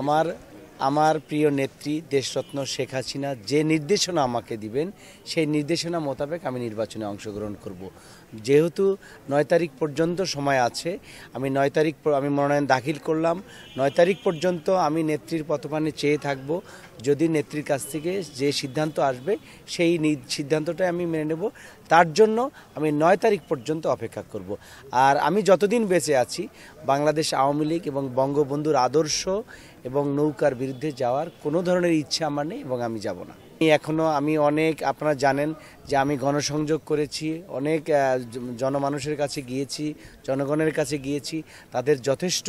আমার আমার প্রিয় নেত্রী দেশরত্ন শেখ হাসিনা যে নির্দেশনা আমাকে দিবেন সেই নির্দেশনা মোতাবেক আমি নির্বাচনে অংশগ্রহণ করব। যেহেতু নয় তারিখ পর্যন্ত সময় আছে আমি নয় তারিখ আমি মনোনয়ন দাখিল করলাম নয় তারিখ পর্যন্ত আমি নেত্রীর পথপানে চেয়ে থাকব যদি নেত্রীর কাছ থেকে যে সিদ্ধান্ত আসবে সেই সিদ্ধান্তটাই আমি মেনে নেব তার জন্য আমি নয় তারিখ পর্যন্ত অপেক্ষা করব। আর আমি যতদিন বেঁচে আছি বাংলাদেশ আওয়ামী লীগ এবং বঙ্গবন্ধুর আদর্শ এবং নৌকার বিরুদ্ধে যাওয়ার কোনো ধরনের ইচ্ছা আমার নেই এবং আমি যাব না এখনও আমি অনেক আপনারা জানেন যে আমি গণসংযোগ করেছি অনেক জনমানুষের কাছে গিয়েছি জনগণের কাছে গিয়েছি তাদের যথেষ্ট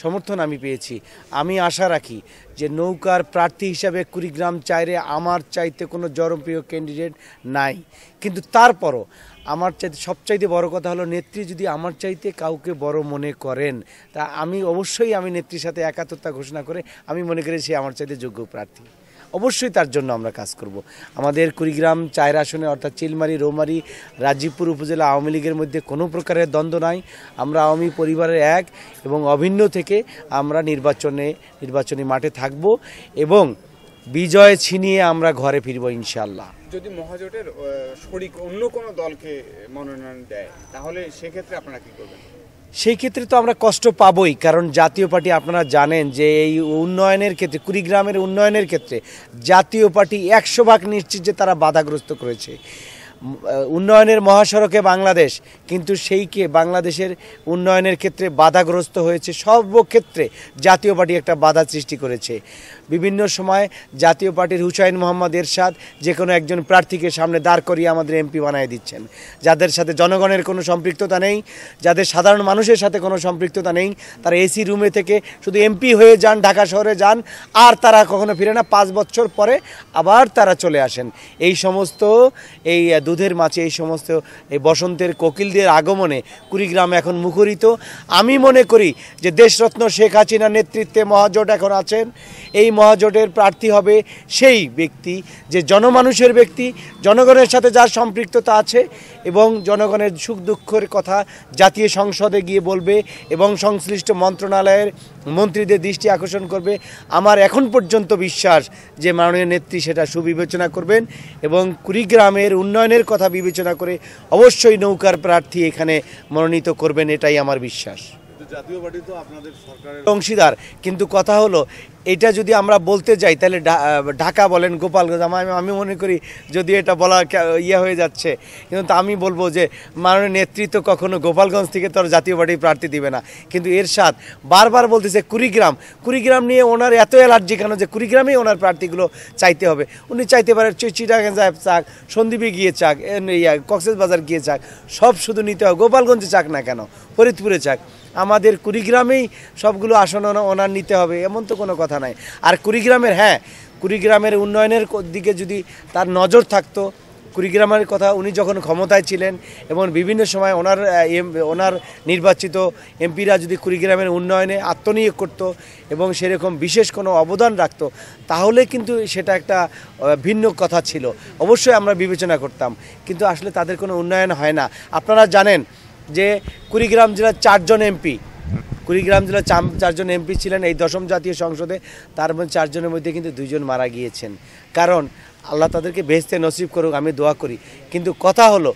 সমর্থন আমি পেয়েছি আমি আশা রাখি যে নৌকার প্রার্থী হিসাবে কুড়িগ্রাম চাইরে আমার চাইতে কোনো জনপ্রিয় ক্যান্ডিডেট নাই কিন্তু তারপরও আমার চাইতে সবচাইতে বড় কথা হলো নেত্রী যদি আমার চাইতে কাউকে বড় মনে করেন তা আমি অবশ্যই আমি নেত্রীর সাথে একাত্মতা ঘোষণা করে আমি মনে করি সে আমার চাইতে যোগ্য প্রার্থী অবশ্যই তার জন্য আমরা কাজ করব আমাদের কুড়িগ্রাম চায়ের আসনে অর্থাৎ চিলমারি রৌমারি রাজীবপুর উপজেলা আওয়ামী লীগের মধ্যে কোনো প্রকারের দ্বন্দ্ব নাই আমরা আওয়ামী পরিবারের এক এবং অভিন্ন থেকে আমরা নির্বাচনে নির্বাচনী মাঠে থাকব এবং বিজয় ছিনিয়ে আমরা ঘরে ফিরবো ইনশাল্লাহ যদি মহাজোটের শরিক অন্য কোনো দলকে মনোনয়ন দেয় তাহলে সেক্ষেত্রে আপনারা কি করবেন সেই ক্ষেত্রে তো আমরা কষ্ট পাবই কারণ জাতীয় পার্টি আপনারা জানেন যে এই উন্নয়নের ক্ষেত্রে কুড়িগ্রামের উন্নয়নের ক্ষেত্রে জাতীয় পার্টি একশো ভাগ নিশ্চিত যে তারা বাধাগ্রস্ত করেছে উন্নয়নের মহাসড়কে বাংলাদেশ কিন্তু সেইকে বাংলাদেশের উন্নয়নের ক্ষেত্রে বাধাগ্রস্ত হয়েছে সর্বক্ষেত্রে জাতীয় পার্টি একটা বাধা সৃষ্টি করেছে বিভিন্ন সময় জাতীয় পার্টির হুসাইন মোহাম্মদ এরশাদ যে কোনো একজন প্রার্থীকে সামনে দাঁড় করিয়ে আমাদের এমপি বানায় দিচ্ছেন যাদের সাথে জনগণের কোনো সম্পৃক্ততা নেই যাদের সাধারণ মানুষের সাথে কোনো সম্পৃক্ততা নেই তারা এসি রুমে থেকে শুধু এমপি হয়ে যান ঢাকা শহরে যান আর তারা কখনো ফিরে না পাঁচ বছর পরে আবার তারা চলে আসেন এই সমস্ত এই দু দুধের মাছে এই সমস্ত এই বসন্তের কোকিলদের আগমনে কুড়িগ্রাম এখন মুখরিত আমি মনে করি যে দেশরত্ন শেখ হাসিনার নেতৃত্বে মহাজোট এখন আছেন এই মহাজোটের প্রার্থী হবে সেই ব্যক্তি যে জনমানুষের ব্যক্তি জনগণের সাথে যার সম্পৃক্ততা আছে এবং জনগণের সুখ দুঃখের কথা জাতীয় সংসদে গিয়ে বলবে এবং সংশ্লিষ্ট মন্ত্রণালয়ের মন্ত্রীদের দৃষ্টি আকর্ষণ করবে আমার এখন পর্যন্ত বিশ্বাস যে মাননীয় নেত্রী সেটা সুবিবেচনা করবেন এবং কুড়িগ্রামের উন্নয়নের মনের কথা বিবেচনা করে অবশ্যই নৌকার প্রার্থী এখানে মনোনীত করবেন এটাই আমার বিশ্বাস অংশীদার কিন্তু কথা হলো এটা যদি আমরা বলতে যাই তাহলে ঢাকা বলেন গোপালগঞ্জ আমি আমি মনে করি যদি এটা বলা ইয়ে হয়ে যাচ্ছে কিন্তু আমি বলবো যে মাননীয় নেতৃত্ব কখনো গোপালগঞ্জ থেকে তোর জাতীয় পার্টি প্রার্থী দিবে না কিন্তু এর সাথ বারবার বলতেছে কুড়িগ্রাম কুড়িগ্রাম নিয়ে ওনার এত অ্যালার্জি কেন যে কুড়িগ্রামেই ওনার প্রার্থীগুলো চাইতে হবে উনি চাইতে পারে চিটাগাঁ চাক সন্দীপে গিয়ে চাক কক্সেস বাজার গিয়ে চাক সব শুধু নিতে হবে গোপালগঞ্জে চাক না কেন ফরিদপুরে চাক আমাদের কুড়িগ্রামেই সবগুলো আসন ওনার নিতে হবে এমন তো কোনো কথা নাই আর কুড়িগ্রামের হ্যাঁ কুড়িগ্রামের উন্নয়নের দিকে যদি তার নজর থাকতো কুড়িগ্রামের কথা উনি যখন ক্ষমতায় ছিলেন এবং বিভিন্ন সময় ওনার ওনার নির্বাচিত এমপিরা যদি কুড়িগ্রামের উন্নয়নে আত্মনিয়োগ করত এবং সেরকম বিশেষ কোনো অবদান রাখত তাহলে কিন্তু সেটা একটা ভিন্ন কথা ছিল অবশ্যই আমরা বিবেচনা করতাম কিন্তু আসলে তাদের কোনো উন্নয়ন হয় না আপনারা জানেন যে কুড়িগ্রাম জেলার চারজন এমপি কুড়িগ্রাম জেলার চারজন এমপি ছিলেন এই দশম জাতীয় সংসদে তার মধ্যে চারজনের মধ্যে কিন্তু দুইজন মারা গিয়েছেন কারণ আল্লাহ তাদেরকে বেহেস্তে নসিব করুক আমি দোয়া করি কিন্তু কথা হলো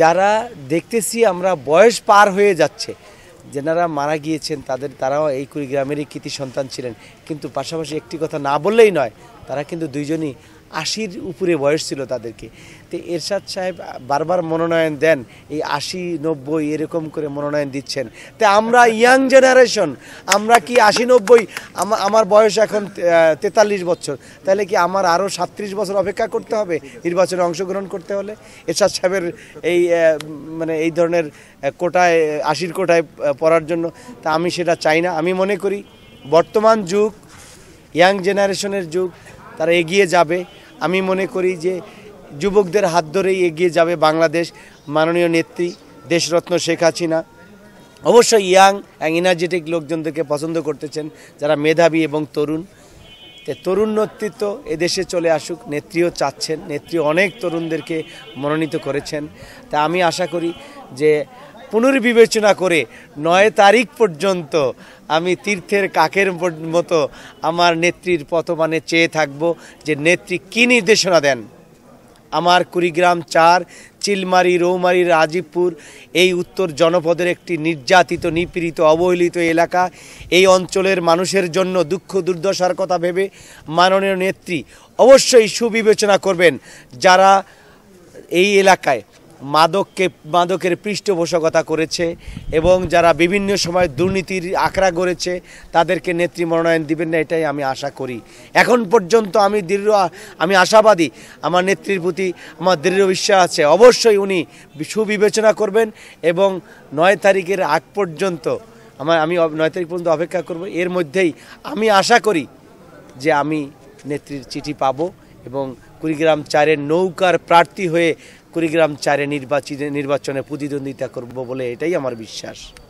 যারা দেখতেছি আমরা বয়স পার হয়ে যাচ্ছে যেনারা মারা গিয়েছেন তাদের তারাও এই কুড়িগ্রামেরই কৃতি সন্তান ছিলেন কিন্তু পাশাপাশি একটি কথা না বললেই নয় তারা কিন্তু দুইজনই আশির উপরে বয়স ছিল তাদেরকে তো এরশাদ সাহেব বারবার মনোনয়ন দেন এই আশি নব্বই এরকম করে মনোনয়ন দিচ্ছেন তা আমরা ইয়াং জেনারেশন আমরা কি আশি নব্বই আমার বয়স এখন তেতাল্লিশ বছর তাহলে কি আমার আরও সাত্রিশ বছর অপেক্ষা করতে হবে নির্বাচনে অংশগ্রহণ করতে হলে এরশাদ সাহেবের এই মানে এই ধরনের কোটায় আশির কোটায় পড়ার জন্য তা আমি সেটা চাই না আমি মনে করি বর্তমান যুগ ইয়াং জেনারেশনের যুগ তারা এগিয়ে যাবে আমি মনে করি যে যুবকদের হাত ধরেই এগিয়ে যাবে বাংলাদেশ মাননীয় নেত্রী দেশরত্ন শেখ হাসিনা অবশ্যই ইয়াং এনার্জেটিক লোকজনদেরকে পছন্দ করতেছেন যারা মেধাবী এবং তরুণ তরুণ নেতৃত্ব এদেশে চলে আসুক নেত্রীও চাচ্ছেন নেত্রী অনেক তরুণদেরকে মনোনীত করেছেন তা আমি আশা করি যে পুনর্বিবেচনা করে নয় তারিখ পর্যন্ত আমি তীর্থের কাকের মতো আমার নেত্রীর পথমানে চেয়ে থাকব যে নেত্রী কী নির্দেশনা দেন আমার কুড়িগ্রাম চার চিলমারি রৌমারি রাজীবপুর এই উত্তর জনপদের একটি নির্যাতিত নিপীড়িত অবহেলিত এলাকা এই অঞ্চলের মানুষের জন্য দুঃখ দুর্দশার কথা ভেবে মাননীয় নেত্রী অবশ্যই সুবিবেচনা করবেন যারা এই এলাকায় মাদককে মাদকের পৃষ্ঠপোষকতা করেছে এবং যারা বিভিন্ন সময় দুর্নীতির আঁকড়া গড়েছে তাদেরকে নেত্রী মনোনয়ন দিবেন না এটাই আমি আশা করি এখন পর্যন্ত আমি দৃঢ় আমি আশাবাদী আমার নেত্রীর প্রতি আমার দৃঢ় বিশ্বাস আছে অবশ্যই উনি সুবিবেচনা করবেন এবং নয় তারিখের আগ পর্যন্ত আমার আমি নয় তারিখ পর্যন্ত অপেক্ষা করব এর মধ্যেই আমি আশা করি যে আমি নেত্রীর চিঠি পাব এবং কুড়িগ্রাম চারের নৌকার প্রার্থী হয়ে কুড়িগ্রাম চারে নির্বাচিত নির্বাচনে প্রতিদ্বন্দ্বিতা করব বলে এটাই আমার বিশ্বাস